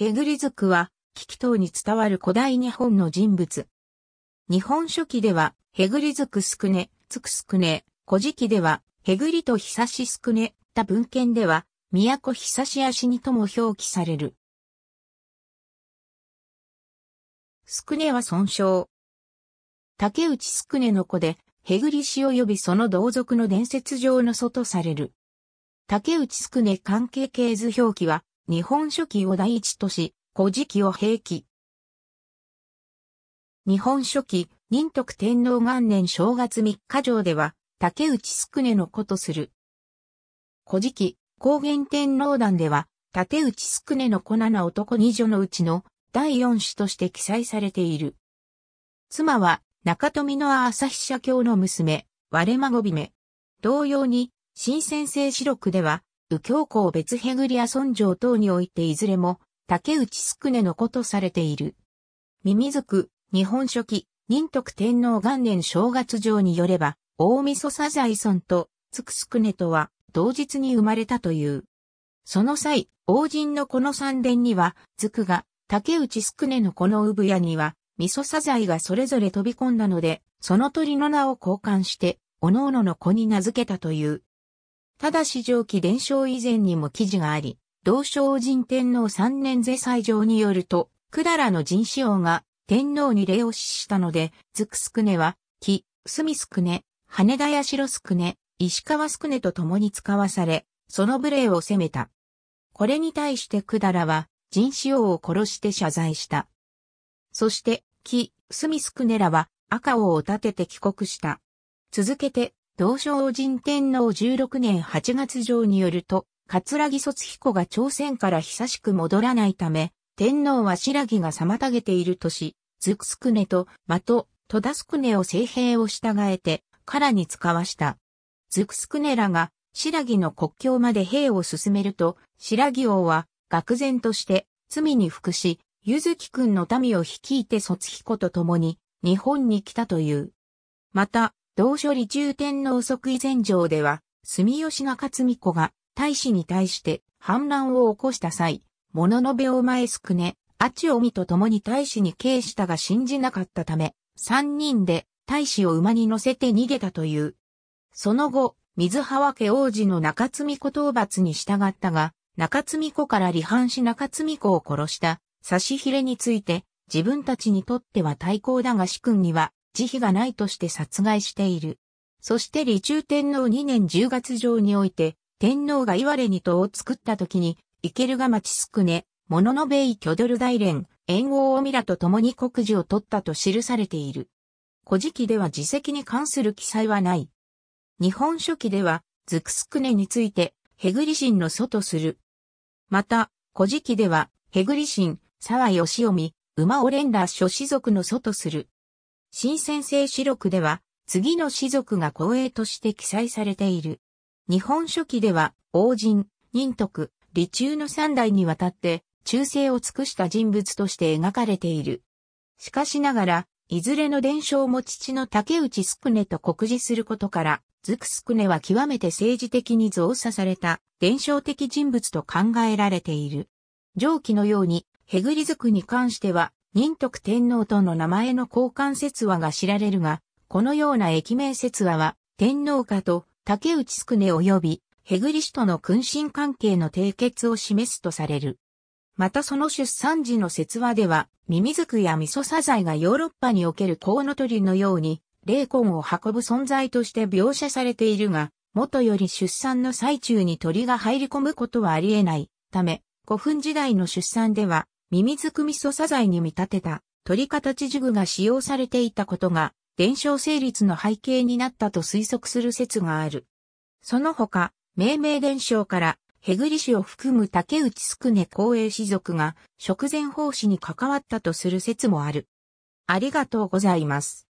ヘグリ族は、危機等に伝わる古代日本の人物。日本書紀では、ヘグリ族くすくつくスクネ、古事記では、ヘグリと久しすクネ、た文献では、都久し足にとも表記される。スクネは損傷。竹内スクネの子で、ヘグリ氏及びその同族の伝説上の祖とされる。竹内スクネ関係系図表記は、日本書紀を第一とし、古事記を平記。日本書紀、仁徳天皇元年正月3日上では、竹内宿根の子とする。古事記、高原天皇団では、竹内宿根の子な男二女のうちの第4子として記載されている。妻は、中富の朝日社教の娘、割れ孫姫。同様に、新先生四録では、右京校別ヘグリア村城等においていずれも、竹内宿根の子とされている。ミミズク、日本書紀、仁徳天皇元年正月上によれば、大晦サザイ村と、つくすくねとは、同日に生まれたという。その際、王人のこの三殿には、つくが、竹内宿根のこの産屋には、味噌サザイがそれぞれ飛び込んだので、その鳥の名を交換して、おのおのの子に名付けたという。ただし上記伝承以前にも記事があり、同省神天皇三年税祭上によると、だらの神子王が天皇に礼を死したので、ずくすくねは、木、スミスくね、羽田や白すくね、石川すくねと共に使わされ、その無礼を責めた。これに対してだらは、人子王を殺して謝罪した。そして、木、スミスクネらは赤王を立てて帰国した。続けて、道正神天皇16年8月上によると、桂木卒彦が朝鮮から久しく戻らないため、天皇は白木が妨げているとし、ズクスクネと、まと、とだスクネを聖兵を従えて、からに使わした。ズクスクネらが、白木の国境まで兵を進めると、白木王は、愕然として、罪に服し、ゆずきくんの民を率いて卒彦と共に、日本に来たという。また、同書理中天皇即位前条では、住吉が勝美子が、大使に対して反乱を起こした際、物のべを前すくね、あちおみと共に大使に敬したが信じなかったため、三人で大使を馬に乗せて逃げたという。その後、水川家王子の中津美子討伐に従ったが、中津美子から離反し中津美子を殺した、差し入れについて、自分たちにとっては対抗だが主君には慈悲がないとして殺害している。そして李中天皇2年10月上において、天皇が岩れに塔を作った時に、イケルが町すくね、モノノベイ・キョドル大連、縁王をミラと共に国事を取ったと記されている。古事記では自責に関する記載はない。日本書紀では、ズクスクネについて、ヘグリシンの祖とする。また、古事記では、ヘグリシン、沢義臣、馬オレンラ諸氏族の祖とする。新先生史録では、次の士族が後衛として記載されている。日本書紀では、王人、仁徳、李中の三代にわたって、忠誠を尽くした人物として描かれている。しかしながら、いずれの伝承も父の竹内宿根と酷似することから、ズクスクネは極めて政治的に増作された伝承的人物と考えられている。上記のように、ヘグリズクに関しては、仁徳天皇との名前の交換説話が知られるが、このような駅名説話は、天皇家と竹内宿根及び、ヘグリ氏との君臣関係の締結を示すとされる。またその出産時の説話では、ミミズクやミソサザイがヨーロッパにおけるコウノトリのように、霊魂を運ぶ存在として描写されているが、元より出産の最中に鳥が入り込むことはあり得ないため、古墳時代の出産では、ミミズクミソサ材に見立てた鳥形ジグが使用されていたことが伝承成立の背景になったと推測する説がある。その他、命名伝承からヘグリ氏を含む竹内宿ネ公営士族が食前奉仕に関わったとする説もある。ありがとうございます。